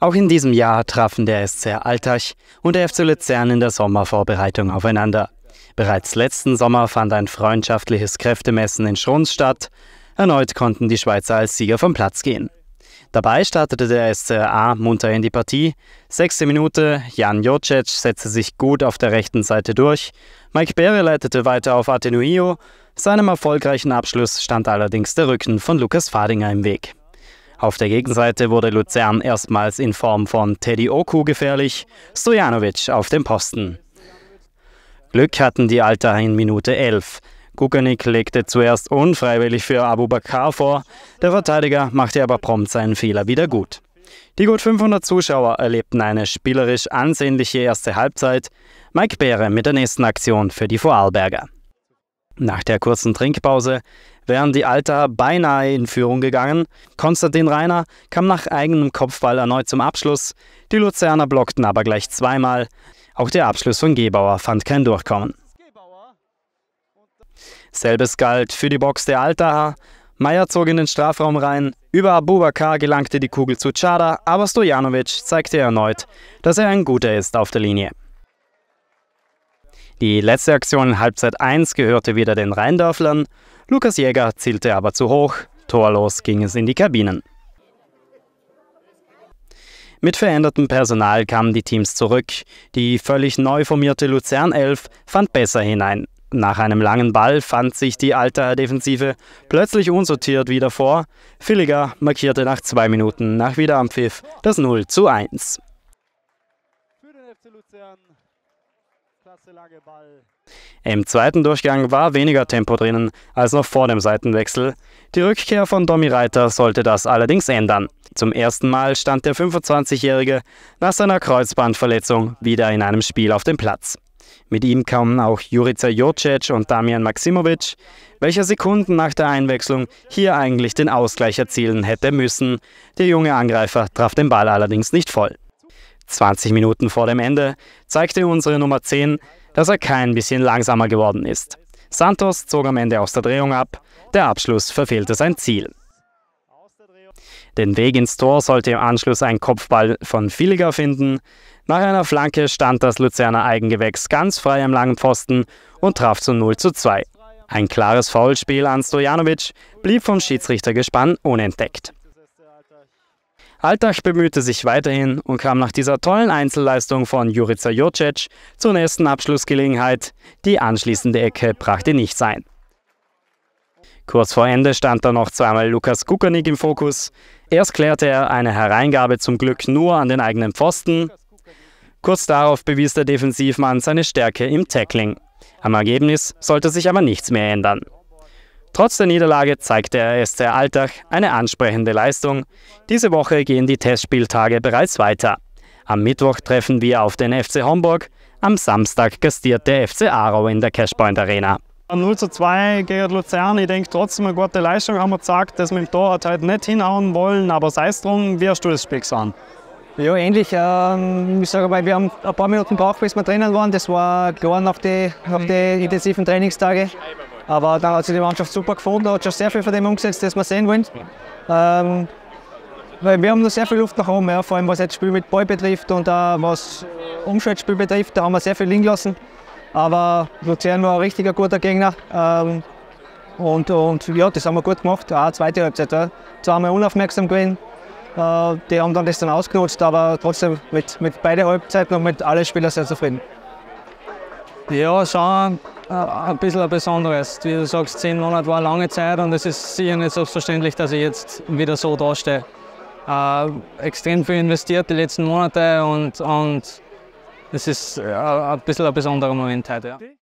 Auch in diesem Jahr trafen der SC Altach und der FC Luzern in der Sommervorbereitung aufeinander. Bereits letzten Sommer fand ein freundschaftliches Kräftemessen in Schruns statt. Erneut konnten die Schweizer als Sieger vom Platz gehen. Dabei startete der SCA munter in die Partie. Sechste Minute, Jan Jocic setzte sich gut auf der rechten Seite durch. Mike Berre leitete weiter auf Atenuio. Seinem erfolgreichen Abschluss stand allerdings der Rücken von Lukas Fadinger im Weg. Auf der Gegenseite wurde Luzern erstmals in Form von Teddy Oku gefährlich, Stojanovic auf dem Posten. Glück hatten die Alter in Minute 11. Gukanik legte zuerst unfreiwillig für Abu Bakar vor, der Verteidiger machte aber prompt seinen Fehler wieder gut. Die gut 500 Zuschauer erlebten eine spielerisch ansehnliche erste Halbzeit, Mike Behre mit der nächsten Aktion für die Vorarlberger. Nach der kurzen Trinkpause wären die Alter beinahe in Führung gegangen. Konstantin Reiner kam nach eigenem Kopfball erneut zum Abschluss. Die Luzerner blockten aber gleich zweimal. Auch der Abschluss von Gebauer fand kein Durchkommen. Selbes galt für die Box der Altaher. Meyer zog in den Strafraum rein. Über Abubakar gelangte die Kugel zu Chada, aber Stojanovic zeigte erneut, dass er ein guter ist auf der Linie. Die letzte Aktion in Halbzeit 1 gehörte wieder den Rheindörflern. Lukas Jäger zielte aber zu hoch. Torlos ging es in die Kabinen. Mit verändertem Personal kamen die Teams zurück. Die völlig neu formierte Luzern 11 fand besser hinein. Nach einem langen Ball fand sich die Alter Defensive plötzlich unsortiert wieder vor. Villiger markierte nach zwei Minuten nach Wiederampfiff das 0 zu 1. Für den FC Luzern im zweiten Durchgang war weniger Tempo drinnen als noch vor dem Seitenwechsel. Die Rückkehr von Domi Reiter sollte das allerdings ändern. Zum ersten Mal stand der 25-Jährige nach seiner Kreuzbandverletzung wieder in einem Spiel auf dem Platz. Mit ihm kamen auch Jurica Jocic und Damian Maximovic, welcher Sekunden nach der Einwechslung hier eigentlich den Ausgleich erzielen hätte müssen. Der junge Angreifer traf den Ball allerdings nicht voll. 20 Minuten vor dem Ende zeigte unsere Nummer 10, dass er kein bisschen langsamer geworden ist. Santos zog am Ende aus der Drehung ab, der Abschluss verfehlte sein Ziel. Den Weg ins Tor sollte im Anschluss ein Kopfball von Filiger finden. Nach einer Flanke stand das Luzerner Eigengewächs ganz frei am langen Pfosten und traf zu 0 zu 2. Ein klares Foulspiel an Stojanovic blieb vom Schiedsrichtergespann unentdeckt. Alltag bemühte sich weiterhin und kam nach dieser tollen Einzelleistung von Jurica Jocic zur nächsten Abschlussgelegenheit. Die anschließende Ecke brachte nichts ein. Kurz vor Ende stand dann noch zweimal Lukas Kukanik im Fokus. Erst klärte er eine Hereingabe zum Glück nur an den eigenen Pfosten. Kurz darauf bewies der Defensivmann seine Stärke im Tackling. Am Ergebnis sollte sich aber nichts mehr ändern. Trotz der Niederlage zeigt der SC Alltag eine ansprechende Leistung. Diese Woche gehen die Testspieltage bereits weiter. Am Mittwoch treffen wir auf den FC Homburg, am Samstag gastiert der FC Aarau in der Cashpoint Arena. 0 zu 2 gegen Luzern, ich denke trotzdem eine gute Leistung haben wir gezeigt, dass wir im Tor halt nicht hinhauen wollen, aber sei es drum, wie hast du das Spiel gesehen? Ja, ähnlich. Ähm, ich sage mal, wir haben ein paar Minuten gebraucht, bis wir drinnen waren. Das war klar nach den intensiven Trainingstagen. Aber dann hat sich die Mannschaft super gefunden, hat schon sehr viel von dem umgesetzt, das wir sehen wollen. Ähm, weil wir haben noch sehr viel Luft nach oben, ja. vor allem was jetzt Spiel mit Ball betrifft und auch äh, was Umschaltspiel betrifft, da haben wir sehr viel liegen lassen. Aber Luzern war ein richtiger guter Gegner. Ähm, und, und ja, das haben wir gut gemacht, auch zweite Halbzeit. Ja. Zweimal unaufmerksam gewesen, äh, die haben dann das dann ausgenutzt, aber trotzdem mit, mit beiden Halbzeiten und mit allen Spielern sehr zufrieden. Ja, schon äh, ein bisschen ein besonderes. Wie du sagst, zehn Monate war eine lange Zeit und es ist sicher nicht selbstverständlich, dass ich jetzt wieder so dastehe. Äh, extrem viel investiert die letzten Monate und, und es ist äh, ein bisschen ein besonderer Moment heute. Ja.